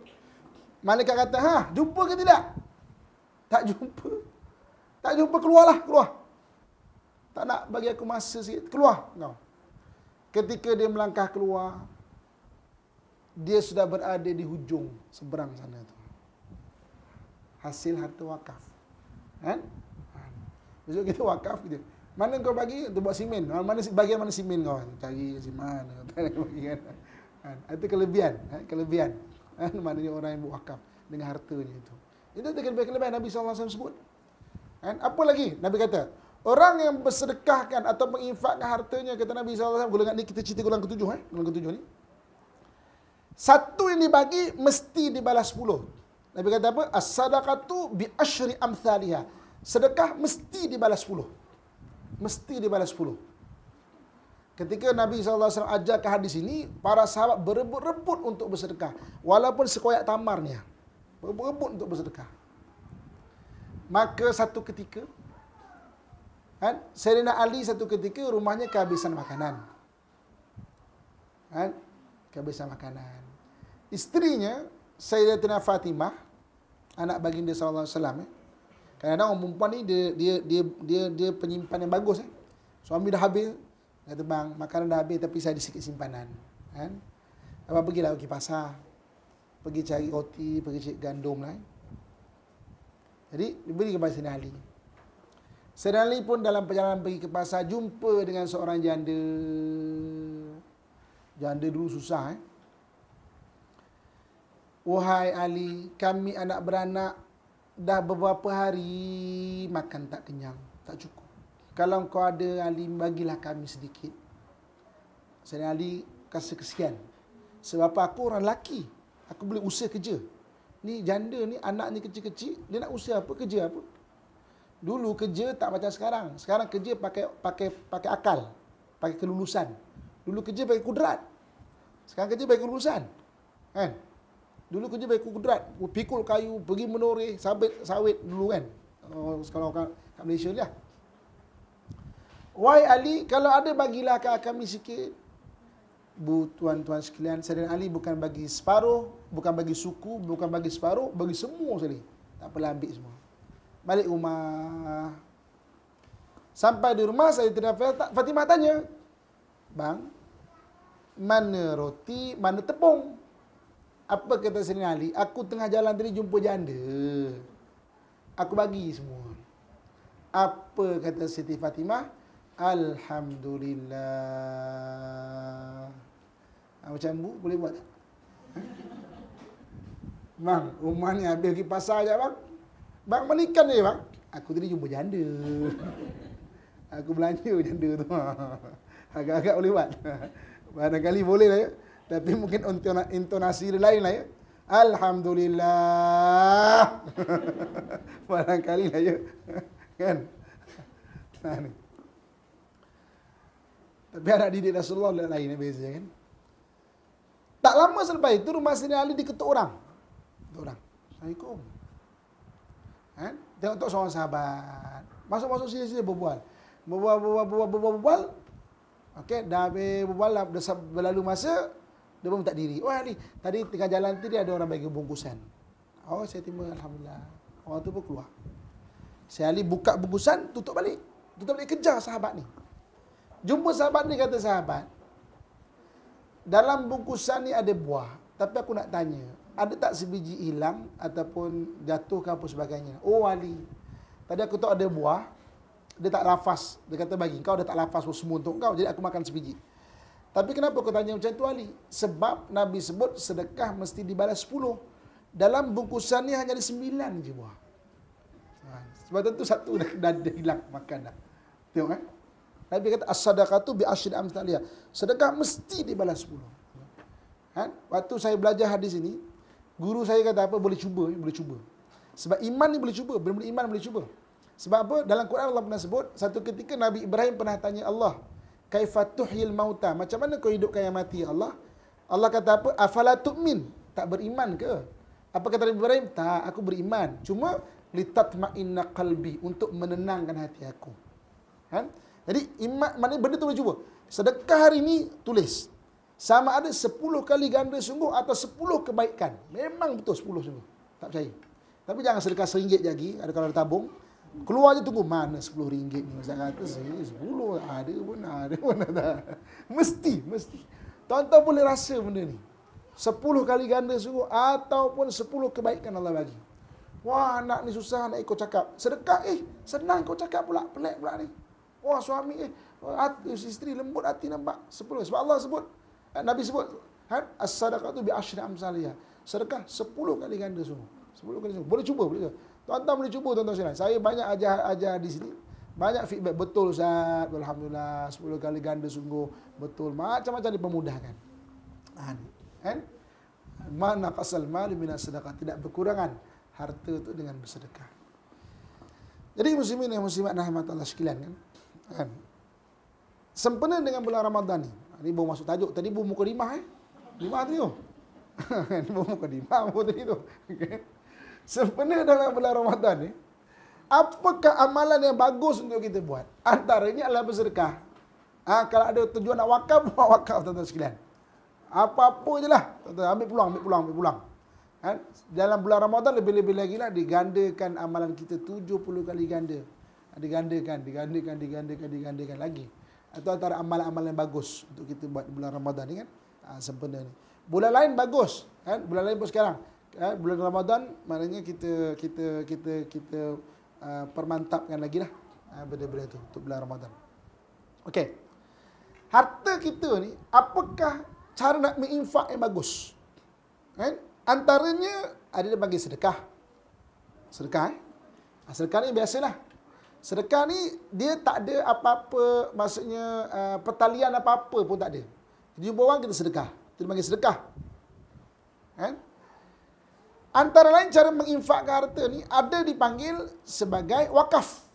malaikat kata ha jumpa ke tidak tak jumpa tak jumpa keluarlah keluar tak nak bagi aku masa sikit keluar kau ketika dia melangkah keluar dia sudah berada di hujung seberang sana tu. Hasil harta wakaf. Kan? Besok kita wakaf dia. Mana kau bagi untuk buat simen? Ah, mana bagian mana simen kau? Cari simen mana? Kan? Kan? Ah, itu kelebihan, kan? kelebihan. Mana maknanya orang yang buat wakaf dengan hartanya itu. Itu kelebihan, kelebihan Nabi SAW sebut. Kan? Apa lagi? Nabi kata, Orang yang bersedekahkan atau menginfakkan hartanya kata Nabi sallallahu alaihi wasallam golongan ni kita cerita golongan ketujuh eh golongan ketujuh ni satu yang dibagi mesti dibalas sepuluh. Nabi kata apa? As-sadaqatu bi ashri amthaliha. Sedekah mesti dibalas sepuluh. Mesti dibalas sepuluh. Ketika Nabi SAW ajar ke hadis ini, para sahabat berebut-rebut untuk bersedekah. Walaupun sekoyak tamarnya. Berebut-rebut untuk bersedekah. Maka satu ketika, kan, Serena Ali satu ketika rumahnya kehabisan makanan. Kan? Kehabisan makanan. Isterinya Sayyidatina Fatimah anak baginda sallallahu alaihi wasallam eh. Kadang-kadang orang perempuan ni dia dia dia dia dia penyimpan yang bagus eh. Suami dah habis kata bang, makanan dah habis tapi saya ada sikit simpanan. Kan? Apa pergi lah pergi pasar. Pergi cari roti, pergi cari gandum lah. Eh. Jadi beri kepada Sayyidina Ali. Sayyidina Ali pun dalam perjalanan pergi ke pasar jumpa dengan seorang janda. Janda dulu susah eh. Wahai Ali, kami anak beranak dah beberapa hari makan tak kenyang, tak cukup. Kalau kau ada Ali, bagilah kami sedikit. Saya Ali kasih kesian. Sebab apa? aku orang laki, Aku boleh usah kerja. Ni janda ni, anak ni kecil-kecil, dia nak usah apa? Kerja apa? Dulu kerja tak macam sekarang. Sekarang kerja pakai pakai pakai akal. Pakai kelulusan. Dulu kerja pakai kudrat. Sekarang kerja pakai kelulusan. Kan? Eh? Dulu kerja bagi kudrat, pikul kayu, pergi menoreh, sabit sawit dulu kan. Oh, kalau kat, kat Malaysia lah. Wai Ali, kalau ada bagilah ke kami sikit. Bu tuan-tuan sekalian, saya dan Ali bukan bagi separuh, bukan bagi suku, bukan bagi separuh, bagi semua sekali. Tak perlu ambil semua. Balik rumah. Sampai di rumah, saya tidak faham Fatimah tanya. Bang, mana roti, mana tepung? Apa kata Serina Ali? Aku tengah jalan tadi jumpa janda. Aku bagi semua. Apa kata Siti Fatimah? Alhamdulillah. Ah, macam bu, boleh buat tak? Bang, rumah ni habis pergi pasar je, bang. Bang, balikan ni bang. Aku tadi jumpa janda. Aku belanja janda tu. Agak-agak boleh buat. Barangkali boleh lah ya. Tapi mungkin intonasi lain lah ya. Alhamdulillah. Barangkali lah ya. kan? Nah, ni. Tapi anak didik Rasulullah dan lain beza ya kan. Tak lama selepas itu rumah Sini Ali diketuk orang. Ketuk orang. Assalamualaikum. Kan? Tengok tu seorang sahabat. Masuk-masuk sini-sini berbual. Berbual, berbual, berbual, berbual, berbual. Okey, dah habis berbual lah. Berlalu masa, dia pun minta diri. wah Ali, tadi tengah jalan tadi ada orang bagi bungkusan. Oh saya terima alhamdulillah. Orang tu pun keluar. Saya Ali buka bungkusan, tutup balik. Tutup balik kejar sahabat ni. Jumpa sahabat ni kata sahabat. Dalam bungkusan ni ada buah. Tapi aku nak tanya, ada tak sebiji hilang ataupun jatuh ke apa sebagainya? Oh Ali, tadi aku tahu ada buah. Dia tak lafaz. Dia kata bagi kau, dia tak lafaz semua untuk kau. Jadi aku makan sebiji. Tapi kenapa kau tanya macam tu Ali? Sebab Nabi sebut sedekah mesti dibalas sepuluh. Dalam bungkusan ni hanya ada 9 je buah. Ha, sebab tentu satu dah, dah, hilang makan dah. Tengok kan? Nabi kata as-sadaqatu bi asyri amsalia. Sedekah mesti dibalas sepuluh. Kan? Ha? Waktu saya belajar hadis ini, guru saya kata apa? Boleh cuba, boleh cuba. Sebab iman ni boleh cuba, benar-benar iman boleh cuba. Sebab apa? Dalam Quran Allah pernah sebut, satu ketika Nabi Ibrahim pernah tanya Allah, kaifatuhyil mauta macam mana kau hidupkan yang mati Allah Allah kata apa afala tu'min tak beriman ke apa kata Nabi Ibrahim tak aku beriman cuma litatma'inna qalbi untuk menenangkan hati aku kan jadi iman mana benda tu boleh cuba sedekah hari ini tulis sama ada 10 kali ganda sungguh atau 10 kebaikan memang betul 10 sungguh tak percaya tapi jangan sedekah seringgit lagi ada kalau ada tabung Keluar je tunggu mana sepuluh ringgit ni Ustaz kata RM10 ada pun ada pun ada. Mesti, mesti. Tuan-tuan boleh rasa benda ni. 10 kali ganda sungguh ataupun sepuluh kebaikan Allah bagi. Wah anak ni susah nak ikut cakap. Sedekah eh senang kau cakap pula pelik pula ni. Wah suami eh hati isteri lembut hati nampak sepuluh. sebab Allah sebut eh, Nabi sebut kan as-sadaqatu bi asyri amsalia. Sedekah sepuluh kali ganda sungguh. sepuluh kali sungguh. Boleh cuba boleh. Cuba. Tuan-tuan boleh cuba tuan-tuan sekalian. Saya banyak ajar-ajar di sini. Banyak feedback. Betul Ustaz. Alhamdulillah. 10 kali ganda sungguh. Betul. Macam-macam dipermudahkan. Ah, kan? Kan? Mana kasal mali minas sedekah. Tidak berkurangan harta itu dengan bersedekah. Jadi muslimin yang muslimat nahimat Allah sekalian kan? kan? Sempena dengan bulan Ramadhan ni. Ini ah, baru masuk tajuk. Tadi bu muka limah eh. Limah tu. bu baru muka limah. Eh? tadi tu. Okay. sempena dalam bulan Ramadan ni apakah amalan yang bagus untuk kita buat antaranya adalah bersedekah ha, kalau ada tujuan nak wakaf buat wakaf tuan-tuan sekalian apa-apa je lah ambil pulang ambil pulang ambil pulang ha, dalam bulan Ramadan lebih-lebih lagi lah digandakan amalan kita 70 kali ganda ha, digandakan digandakan digandakan digandakan lagi atau antara amalan-amalan yang bagus untuk kita buat di bulan Ramadan ni kan ha, sempena ni bulan lain bagus kan bulan lain pun sekarang eh, bulan Ramadan maknanya kita kita kita kita uh, permantapkan lagi lah eh, benda-benda tu untuk bulan Ramadan. Okey. Harta kita ni, apakah cara nak menginfak yang bagus? Kan? Antaranya, ada dia bagi sedekah. Sedekah, eh? Ah, sedekah ni biasalah. Sedekah ni, dia tak ada apa-apa, maksudnya uh, pertalian apa-apa pun tak ada. Jadi, jumpa orang, kita sedekah. kita bagi sedekah. Kan? Antara lain cara menginfakkan harta ni ada dipanggil sebagai wakaf.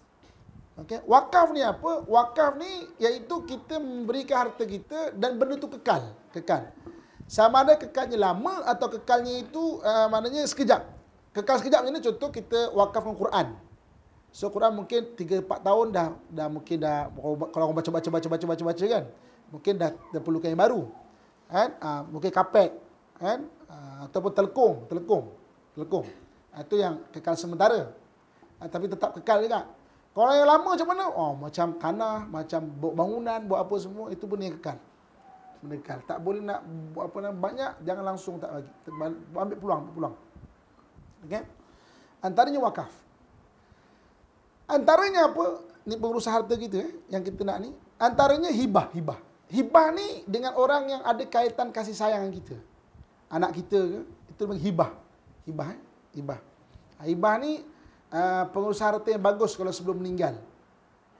Okey, wakaf ni apa? Wakaf ni iaitu kita memberikan harta kita dan benda tu kekal, kekal. Sama ada kekalnya lama atau kekalnya itu uh, maknanya sekejap. Kekal sekejap ni Contoh kita wakafkan Quran. So Quran mungkin 3 4 tahun dah dah mungkin dah kalau orang baca baca baca baca baca baca kan. Mungkin dah, dah perlukan yang baru. Kan? Uh, mungkin kapet. Kan? Uh, ataupun telekung, telekung lekung. Itu ah, yang kekal sementara. Ah, tapi tetap kekal juga. Kalau yang lama macam mana? Oh, macam tanah, macam bangunan, buat apa semua, itu pun yang kekal. Menekal. Tak boleh nak buat apa nak banyak, jangan langsung tak bagi. Ambil pulang ambil peluang. Okay? Antaranya wakaf. Antaranya apa? Ni pengurusan harta kita eh? yang kita nak ni. Antaranya hibah, hibah. Hibah ni dengan orang yang ada kaitan kasih sayang kita. Anak kita ke? Itu namanya hibah. Ibah eh? Ibah ah, Ibah ni uh, pengusaha harta yang bagus kalau sebelum meninggal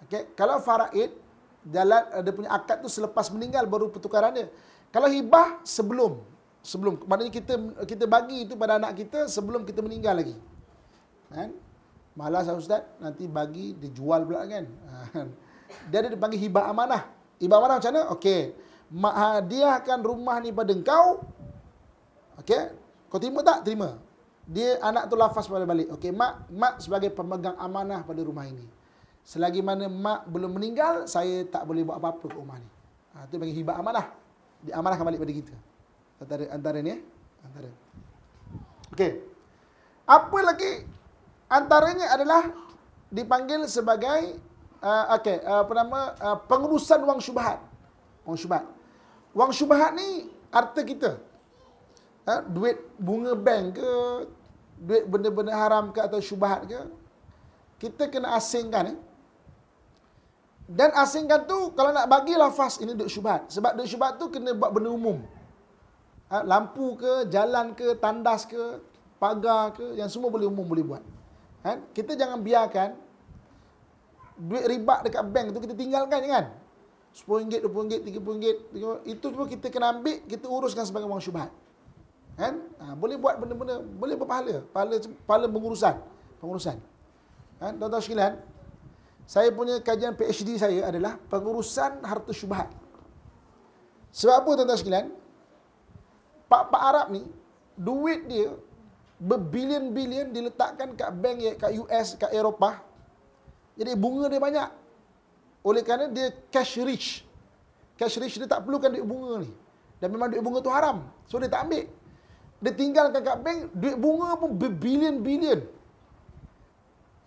okay? Kalau faraid jalan uh, Dia punya akad tu selepas meninggal baru pertukaran dia Kalau ibah sebelum Sebelum Maknanya kita kita bagi itu pada anak kita sebelum kita meninggal lagi kan? Malas lah, Ustaz nanti bagi dijual pula kan Dia ada dipanggil hibah amanah Hibah amanah macam mana? Okey Mak hadiahkan rumah ni pada engkau Okey kau terima tak? Terima dia anak tu lafaz pada balik. Okey, mak mak sebagai pemegang amanah pada rumah ini. Selagi mana mak belum meninggal, saya tak boleh buat apa-apa ke rumah ni. Ha, itu bagi hibah amanah. Dia amanahkan balik pada kita. Antara antara ni, eh? antara. Okey. Apa lagi antaranya adalah dipanggil sebagai uh, okey, uh, apa nama uh, pengurusan wang syubhat. Wang syubhat. Wang syubhat ni arti kita. Ha, duit bunga bank ke duit benda-benda haram ke atau syubhat ke kita kena asingkan eh? dan asingkan tu kalau nak bagi lafaz ini duit syubhat sebab duit syubhat tu kena buat benda umum ha, lampu ke jalan ke tandas ke pagar ke yang semua boleh umum boleh buat ha, kita jangan biarkan duit riba dekat bank tu kita tinggalkan kan RM10, RM20, RM30, Itu semua kita kena ambil, kita uruskan sebagai wang syubhat kan ha, boleh buat benda-benda boleh berpahala pahala pahala pengurusan pengurusan kan ha, tuan-tuan sekalian saya punya kajian PhD saya adalah pengurusan harta syubhat sebab apa tuan-tuan sekalian pak-pak Arab ni duit dia berbilion-bilion diletakkan kat bank ya, kat US kat Eropah jadi bunga dia banyak oleh kerana dia cash rich cash rich dia tak perlukan duit bunga ni dan memang duit bunga tu haram so dia tak ambil dia tinggalkan kat bank, duit bunga pun berbilion-bilion.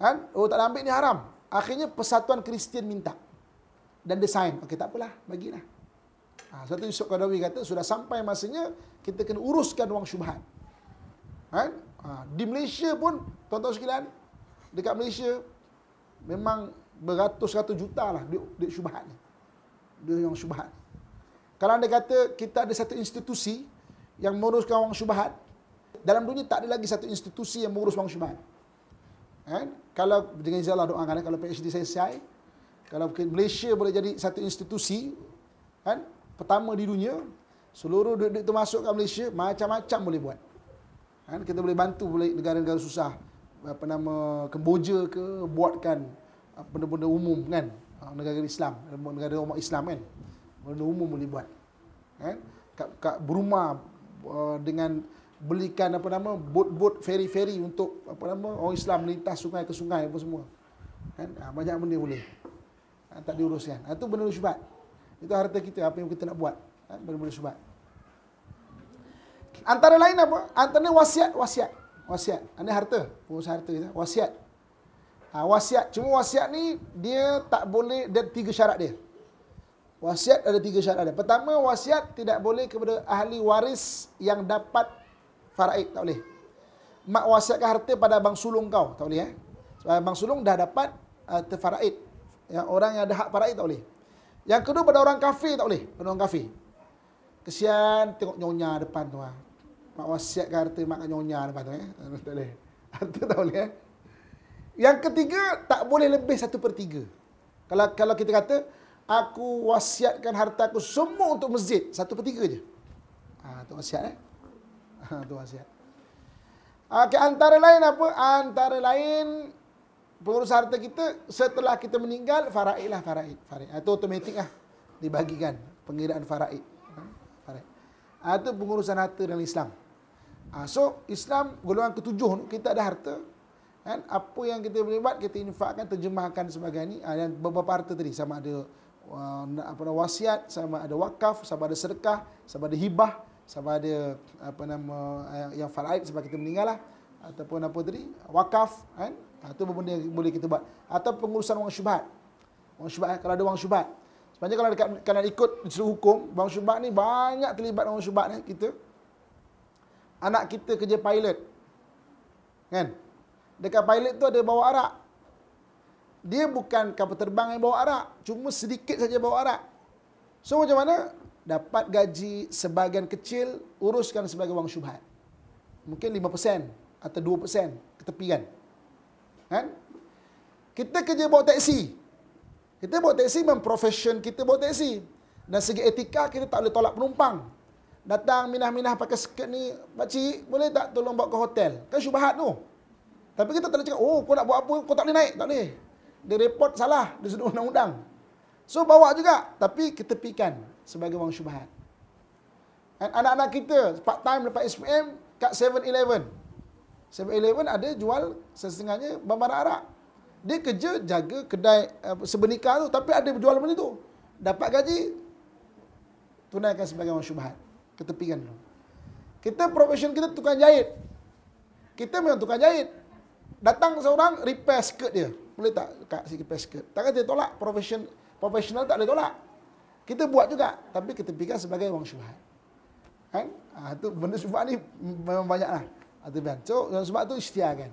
Kan? Oh tak nak ambil ni haram. Akhirnya persatuan Kristian minta. Dan dia sign. Okey tak apalah, bagilah. Ha, sebab tu Yusuf Qadawi kata, sudah sampai masanya kita kena uruskan wang syubhat. Kan? Ha, di Malaysia pun, tuan-tuan sekalian, dekat Malaysia, memang beratus-ratus juta lah duit, duit syubhat ni. Duit yang syubhat. Kalau anda kata kita ada satu institusi, yang menguruskan wang syubhat. Dalam dunia tak ada lagi satu institusi yang mengurus wang syubhat. Kan? Kalau dengan izinlah doa kan kalau PhD saya selesai, kalau Malaysia boleh jadi satu institusi kan pertama di dunia seluruh duit-duit tu masuk ke Malaysia macam-macam boleh buat. Kan? Kita boleh bantu negara-negara susah apa nama Kemboja ke buatkan uh, benda-benda umum kan uh, negara Islam negara umat Islam kan benda umum boleh buat kan kat, kat Burma Uh, dengan belikan apa nama boat-boat ferry-ferry untuk apa nama orang Islam melintas sungai ke sungai apa semua. Kan? Ha, banyak benda boleh. Ha, tak diuruskan. Ha, ah, itu benda syubhat. Itu harta kita apa yang kita nak buat. Ha, benda-benda syubhat. Antara lain apa? Antara wasiat, wasiat. Wasiat. Ini harta, pengurusan harta kita. Wasiat. Ha, wasiat. Cuma wasiat ni dia tak boleh dia tiga syarat dia. Wasiat ada tiga syarat ada. Pertama, wasiat tidak boleh kepada ahli waris yang dapat faraid. Tak boleh. Mak wasiatkan harta pada abang sulung kau. Tak boleh. Eh? Sebab bang sulung dah dapat uh, terfaraid. Yang orang yang ada hak faraid tak boleh. Yang kedua, pada orang kafir tak boleh. Pada orang kafir. Kesian tengok nyonya depan tu. Ah. Mak wasiatkan harta mak nyonya depan tu. Eh? Tak boleh. Harta tak boleh. Eh? Yang ketiga, tak boleh lebih satu per tiga. Kalau, kalau kita kata, aku wasiatkan harta aku semua untuk masjid. Satu per tiga je. Ha, itu wasiat eh. Ha, itu wasiat. Okay, antara lain apa? Antara lain pengurus harta kita setelah kita meninggal faraid lah faraid. faraid. Itu ha, otomatik lah. Dibagikan pengiraan faraid. Ha, faraid. Itu ha, pengurusan harta dalam Islam. so Islam golongan ketujuh kita ada harta. Kan? Apa yang kita boleh buat kita infakkan terjemahkan sebagai ni. dan beberapa harta tadi sama ada apa nama wasiat sama ada wakaf sama ada sedekah sama ada hibah sama ada apa nama yang faraid sebab kita meninggal lah ataupun apa tadi wakaf kan itu ha, benda yang boleh kita buat atau pengurusan wang syubhat wang syubhat eh, kalau ada wang syubhat sebenarnya kalau dekat kalau ikut seluruh hukum wang syubhat ni banyak terlibat wang syubhat ni eh, kita anak kita kerja pilot kan dekat pilot tu ada bawa arak dia bukan kapal terbang yang bawa arak. Cuma sedikit saja bawa arak. So macam mana? Dapat gaji sebahagian kecil, uruskan sebagai wang syubhat. Mungkin 5% atau 2% ke tepi kan? Kan? Kita kerja bawa teksi. Kita bawa teksi memang profession kita bawa teksi. Dan segi etika kita tak boleh tolak penumpang. Datang minah-minah pakai skirt ni, pakcik boleh tak tolong bawa ke hotel? Kan syubhat tu. Tapi kita tak boleh cakap, oh kau nak buat apa, kau tak boleh naik, tak boleh dia report salah di sudut undang-undang. So bawa juga tapi ketepikan sebagai wang syubhat. Anak-anak kita part time lepas SPM kat 7-11. 7-11 ada jual sesetengahnya barang arak. Dia kerja jaga kedai uh, sebenikah tu tapi ada jual benda tu. Dapat gaji tunaikan sebagai wang syubhat. Ketepikan dulu. Kita profesion kita tukang jahit. Kita memang tukang jahit. Datang seorang repair skirt dia boleh tak kat sikit pesket? Takkan dia tolak, profession, profesional tak boleh tolak. Kita buat juga, tapi kita pikir sebagai orang syubhat. Kan? Ha, tu benda syubhat ni memang banyak lah. Ah, so, sebab tu istiar kan.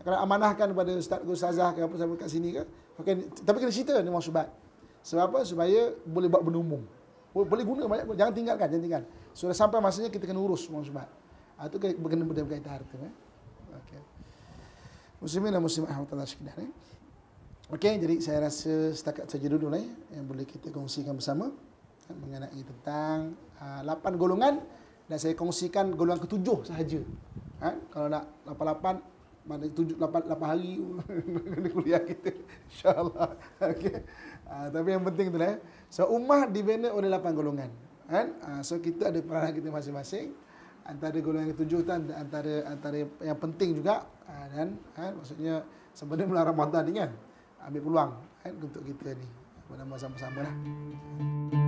Kalau amanahkan kepada Ustaz Gustazah ke apa-apa kat sini ke, okay. tapi kena cerita ni orang syubhat. Sebab apa? Supaya boleh buat benda umum. Boleh guna banyak, jangan tinggalkan, jangan tinggal. Sudah so, sampai masanya kita kena urus orang syubhat. Ha, tu kena berkaitan harta. Eh? Okay. Muslimin dan muslimat Alhamdulillah sekedar ni. Eh. Okey, jadi saya rasa setakat saja dulu lah ya, yang boleh kita kongsikan bersama eh, mengenai tentang ah, lapan uh, golongan dan saya kongsikan golongan ketujuh sahaja. Ha? Kalau nak lapan-lapan, mana tujuh, lapan, lapan hari di kuliah kita. InsyaAllah. Okay. Uh, ah, tapi yang penting tu lah. Ya. So, umah dibina oleh lapan golongan. Ha? Uh, so, kita ada peranan kita masing-masing. Antara golongan ketujuh tu antara, antara yang penting juga. Uh, dan ha? maksudnya sebenarnya mula mata ni kan ambil peluang kan, untuk kita ni. Bersama-sama lah.